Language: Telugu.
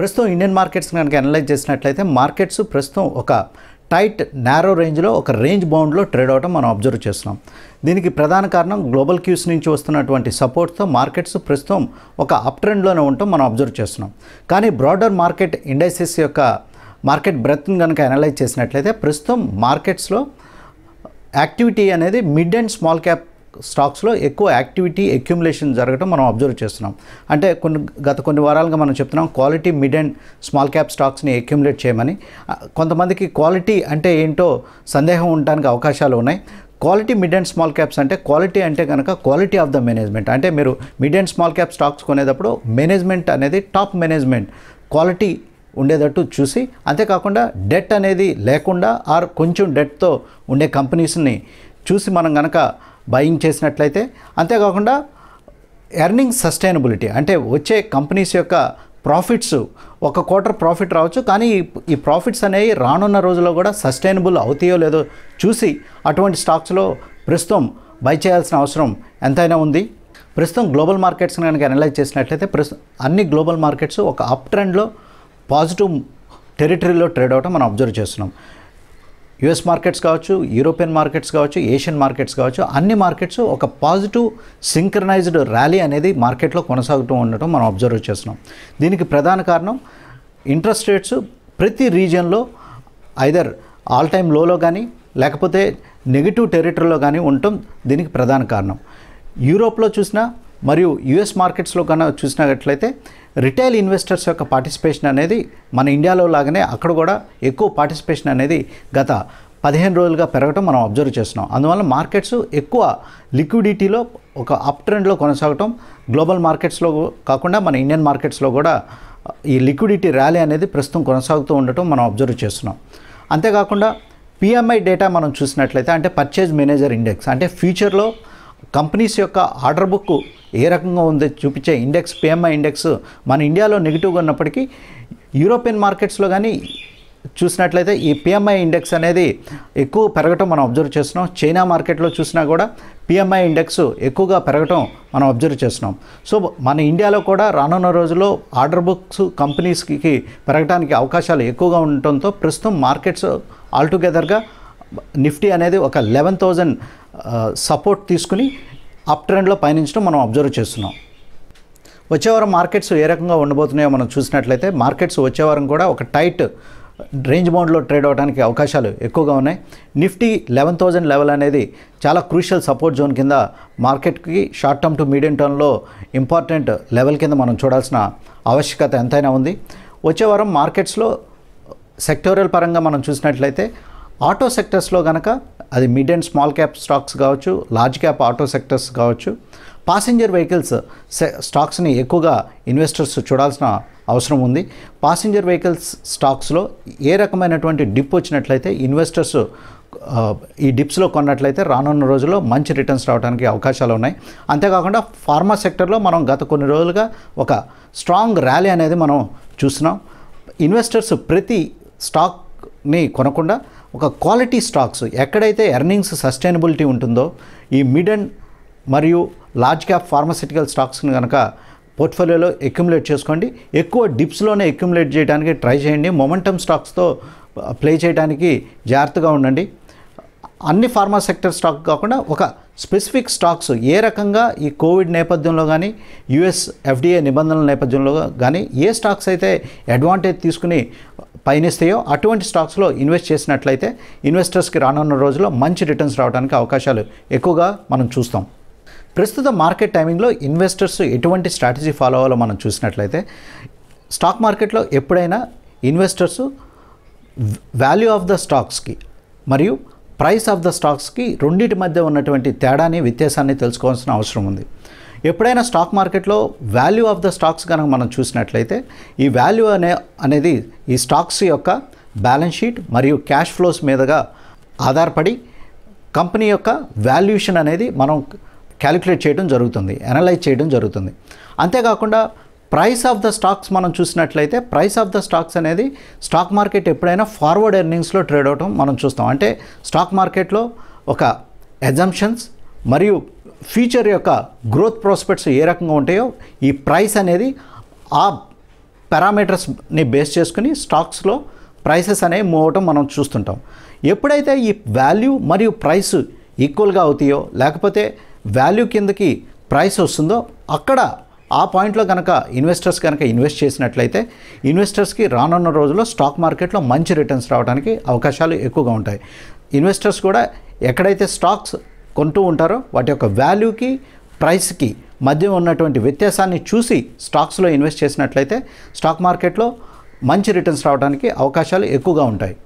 ప్రస్తుతం ఇండియన్ మార్కెట్స్ కనుక అనలైజ్ చేసినట్లయితే మార్కెట్స్ ప్రస్తుతం ఒక టైట్ నేరో రేంజ్లో ఒక రేంజ్ బౌండ్లో ట్రేడ్ అవటం మనం అబ్జర్వ్ చేస్తున్నాం దీనికి ప్రధాన కారణం గ్లోబల్ క్యూస్ నుంచి వస్తున్నటువంటి సపోర్ట్తో మార్కెట్స్ ప్రస్తుతం ఒక అప్ ట్రెండ్లోనే ఉండటం మనం అబ్జర్వ్ చేస్తున్నాం కానీ బ్రాడర్ మార్కెట్ ఇండస్ట్రీస్ యొక్క మార్కెట్ బ్రెత్ని కనుక అనలైజ్ చేసినట్లయితే ప్రస్తుతం మార్కెట్స్లో యాక్టివిటీ అనేది మిడ్ అండ్ స్మాల్ క్యాప్ స్టాక్స్లో ఎక్కువ యాక్టివిటీ అక్యుములేషన్ జరగడం మనం అబ్జర్వ్ చేస్తున్నాం అంటే కొన్ని గత కొన్ని వారాలుగా మనం చెప్తున్నాం quality mid and small cap స్టాక్స్ని అక్యుములేట్ చేయమని కొంతమందికి క్వాలిటీ అంటే ఏంటో సందేహం ఉండడానికి అవకాశాలు ఉన్నాయి quality mid and small caps అంటే క్వాలిటీ అంటే కనుక క్వాలిటీ ఆఫ్ ద మేనేజ్మెంట్ అంటే మీరు mid and small cap stocks కొనేటప్పుడు మేనేజ్మెంట్ అనేది టాప్ మేనేజ్మెంట్ క్వాలిటీ ఉండేటట్టు చూసి అంతేకాకుండా డెట్ అనేది లేకుండా ఆర్ కొంచెం డెట్తో ఉండే కంపెనీస్ని చూసి మనం కనుక బయింగ్ చేసినట్లయితే అంతేకాకుండా ఎర్నింగ్ సస్టైనబిలిటీ అంటే వచ్చే కంపెనీస్ యొక్క ప్రాఫిట్స్ ఒక క్వార్టర్ ప్రాఫిట్ రావచ్చు కానీ ఈ ప్రాఫిట్స్ అనేవి రానున్న రోజుల్లో కూడా సస్టైనబుల్ అవుతాయో లేదో చూసి అటువంటి స్టాక్స్లో ప్రస్తుతం బై చేయాల్సిన అవసరం ఎంతైనా ఉంది ప్రస్తుతం గ్లోబల్ మార్కెట్స్ కనుక అనలైజ్ చేసినట్లయితే ప్రస్తుతం అన్ని గ్లోబల్ మార్కెట్స్ ఒక అప్ ట్రెండ్లో పాజిటివ్ టెరిటరీలో ట్రేడ్ అవ్వడం మనం అబ్జర్వ్ చేస్తున్నాం యుఎస్ మార్కెట్స్ కావచ్చు యూరోపియన్ మార్కెట్స్ కావచ్చు ఏషియన్ మార్కెట్స్ కావచ్చు అన్ని మార్కెట్స్ ఒక పాజిటివ్ సింక్రనైజ్డ్ ర్యాలీ అనేది మార్కెట్లో కొనసాగుతూ ఉండటం మనం అబ్జర్వ్ చేస్తున్నాం దీనికి ప్రధాన కారణం ఇంట్రెస్ట్ రేట్స్ ప్రతి రీజియన్లో ఐదర్ ఆల్ టైమ్ లోలో కానీ లేకపోతే నెగిటివ్ టెరిటరీలో కానీ ఉండటం దీనికి ప్రధాన కారణం యూరోప్లో చూసినా మరియు యుఎస్ మార్కెట్స్లో కన్నా చూసినట్లయితే రిటైల్ ఇన్వెస్టర్స్ యొక్క పార్టిసిపేషన్ అనేది మన ఇండియాలో లాగానే అక్కడ కూడా ఎక్కువ పార్టిసిపేషన్ అనేది గత పదిహేను రోజులుగా పెరగటం మనం అబ్జర్వ్ చేస్తున్నాం అందువల్ల మార్కెట్స్ ఎక్కువ లిక్విడిటీలో ఒక అప్ ట్రెండ్లో కొనసాగటం గ్లోబల్ మార్కెట్స్లో కాకుండా మన ఇండియన్ మార్కెట్స్లో కూడా ఈ లిక్విడిటీ ర్యాలీ అనేది ప్రస్తుతం కొనసాగుతూ ఉండటం మనం అబ్జర్వ్ చేస్తున్నాం అంతేకాకుండా పిఎంఐ డేటా మనం చూసినట్లయితే అంటే పర్చేజ్ మేనేజర్ ఇండెక్స్ అంటే ఫ్యూచర్లో కంపెనీస్ యొక్క ఆర్డర్ బుక్ ఏ రకంగా ఉంది చూపించే ఇండెక్స్ పిఎంఐ ఇండెక్స్ మన ఇండియాలో నెగిటివ్గా ఉన్నప్పటికీ యూరోపియన్ మార్కెట్స్లో కానీ చూసినట్లయితే ఈ పిఎంఐ ఇండెక్స్ అనేది ఎక్కువ పెరగటం మనం అబ్జర్వ్ చేస్తున్నాం చైనా మార్కెట్లో చూసినా కూడా పిఎంఐ ఇండెక్స్ ఎక్కువగా పెరగటం మనం అబ్జర్వ్ చేస్తున్నాం సో మన ఇండియాలో కూడా రానున్న రోజుల్లో ఆర్డర్ బుక్స్ కంపెనీస్కి పెరగడానికి అవకాశాలు ఎక్కువగా ఉండటంతో ప్రస్తుతం మార్కెట్స్ ఆల్టుగెదర్గా నిఫ్టీ అనేది ఒక లెవెన్ థౌజండ్ సపోర్ట్ తీసుకుని అప్ ట్రెండ్లో పయనించడం మనం అబ్జర్వ్ చేస్తున్నాం వచ్చే వారం మార్కెట్స్ ఏ రకంగా ఉండబోతున్నాయో మనం చూసినట్లయితే మార్కెట్స్ వచ్చే వారం కూడా ఒక టైట్ రేంజ్ బౌండ్లో ట్రేడ్ అవడానికి అవకాశాలు ఎక్కువగా ఉన్నాయి నిఫ్టీ లెవెన్ థౌజండ్ లెవెల్ అనేది చాలా క్రూషియల్ సపోర్ట్ జోన్ కింద మార్కెట్కి షార్ట్ టర్మ్ టు మీడియం టర్మ్లో ఇంపార్టెంట్ లెవెల్ కింద మనం చూడాల్సిన ఆవశ్యకత ఎంతైనా ఉంది వచ్చే వారం మార్కెట్స్లో సెక్టోరియల్ పరంగా మనం చూసినట్లయితే ఆటో సెక్టర్స్లో కనుక అది mid and small cap stocks కావచ్చు లార్జ్ క్యాప్ ఆటో సెక్టర్స్ కావచ్చు పాసింజర్ వెహికల్స్ స్టాక్స్ని ఎక్కువగా ఇన్వెస్టర్స్ చూడాల్సిన అవసరం ఉంది పాసింజర్ వెహికల్స్ స్టాక్స్లో ఏ రకమైనటువంటి డిప్ వచ్చినట్లయితే ఇన్వెస్టర్స్ ఈ డిప్స్లో కొన్నట్లయితే రానున్న రోజుల్లో మంచి రిటర్న్స్ రావడానికి అవకాశాలు ఉన్నాయి అంతేకాకుండా ఫార్మా సెక్టర్లో మనం గత కొన్ని రోజులుగా ఒక స్ట్రాంగ్ ర్యాలీ అనేది మనం చూస్తున్నాం ఇన్వెస్టర్స్ ప్రతి స్టాక్ని కొనకుండా ఒక క్వాలిటీ స్టాక్స్ ఎక్కడైతే ఎర్నింగ్స్ సస్టైనబిలిటీ ఉంటుందో ఈ మిడ్ అండ్ మరియు లార్జ్ క్యాప్ ఫార్మసిటికల్ స్టాక్స్ని కనుక పోర్ట్ఫోలియోలో అక్యుములేట్ చేసుకోండి ఎక్కువ డిప్స్లోనే అక్యుములేట్ చేయడానికి ట్రై చేయండి మొమెంటమ్ స్టాక్స్తో ప్లే చేయడానికి జాగ్రత్తగా ఉండండి అన్ని ఫార్మా సెక్టర్ స్టాక్ కాకుండా ఒక స్పెసిఫిక్ స్టాక్స్ ఏ రకంగా ఈ కోవిడ్ నేపథ్యంలో కానీ యుఎస్ ఎఫ్డిఏ నిబంధనల నేపథ్యంలో కానీ ఏ స్టాక్స్ అయితే అడ్వాంటేజ్ తీసుకుని పయనిస్తాయో అటువంటి స్టాక్స్లో ఇన్వెస్ట్ చేసినట్లయితే ఇన్వెస్టర్స్కి రానున్న రోజుల్లో మంచి రిటర్న్స్ రావడానికి అవకాశాలు ఎక్కువగా మనం చూస్తాం ప్రస్తుత మార్కెట్ టైమింగ్లో ఇన్వెస్టర్స్ ఎటువంటి స్ట్రాటజీ ఫాలో అవ్వాలో మనం చూసినట్లయితే స్టాక్ మార్కెట్లో ఎప్పుడైనా ఇన్వెస్టర్స్ వాల్యూ ఆఫ్ ద స్టాక్స్కి మరియు ప్రైస్ ఆఫ్ ద స్టాక్స్కి రెండింటి మధ్య ఉన్నటువంటి తేడాని వ్యత్యాసాన్ని తెలుసుకోవాల్సిన అవసరం ఉంది ఎప్పుడైనా స్టాక్ మార్కెట్లో వాల్యూ ఆఫ్ ద స్టాక్స్ కనుక మనం చూసినట్లయితే ఈ వాల్యూ అనే అనేది ఈ స్టాక్స్ యొక్క బ్యాలెన్స్ షీట్ మరియు క్యాష్ ఫ్లోస్ మీదుగా ఆధారపడి కంపెనీ యొక్క వాల్యుయేషన్ అనేది మనం క్యాలిక్యులేట్ చేయడం జరుగుతుంది అనలైజ్ చేయడం జరుగుతుంది అంతేకాకుండా ప్రైస్ ఆఫ్ ద స్టాక్స్ మనం చూసినట్లయితే ప్రైస్ ఆఫ్ ద స్టాక్స్ అనేది స్టాక్ మార్కెట్ ఎప్పుడైనా ఫార్వర్డ్ ఎర్నింగ్స్లో ట్రేడ్ అవటం మనం చూస్తాం అంటే స్టాక్ మార్కెట్లో ఒక ఎగ్జంప్షన్స్ మరియు ఫ్యూచర్ యొక్క గ్రోత్ ప్రాస్పెక్ట్స్ ఏ రకంగా ఉంటాయో ఈ ప్రైస్ అనేది ఆ పారామీటర్స్ని బేస్ చేసుకుని స్టాక్స్లో ప్రైసెస్ అనేవి మూవ్ అవటం మనం చూస్తుంటాం ఎప్పుడైతే ఈ వాల్యూ మరియు ప్రైస్ ఈక్వల్గా అవుతాయో లేకపోతే వాల్యూ కిందకి ప్రైస్ వస్తుందో అక్కడ ఆ పాయింట్లో కనుక ఇన్వెస్టర్స్ కనుక ఇన్వెస్ట్ చేసినట్లయితే ఇన్వెస్టర్స్కి రానున్న రోజుల్లో స్టాక్ మార్కెట్లో మంచి రిటర్న్స్ రావడానికి అవకాశాలు ఎక్కువగా ఉంటాయి ఇన్వెస్టర్స్ కూడా ఎక్కడైతే స్టాక్స్ కొంటూ ఉంటారో వాటి యొక్క వాల్యూకి ప్రైస్కి మధ్య ఉన్నటువంటి వ్యత్యాసాన్ని చూసి స్టాక్స్లో ఇన్వెస్ట్ చేసినట్లయితే స్టాక్ మార్కెట్లో మంచి రిటర్న్స్ రావడానికి అవకాశాలు ఎక్కువగా ఉంటాయి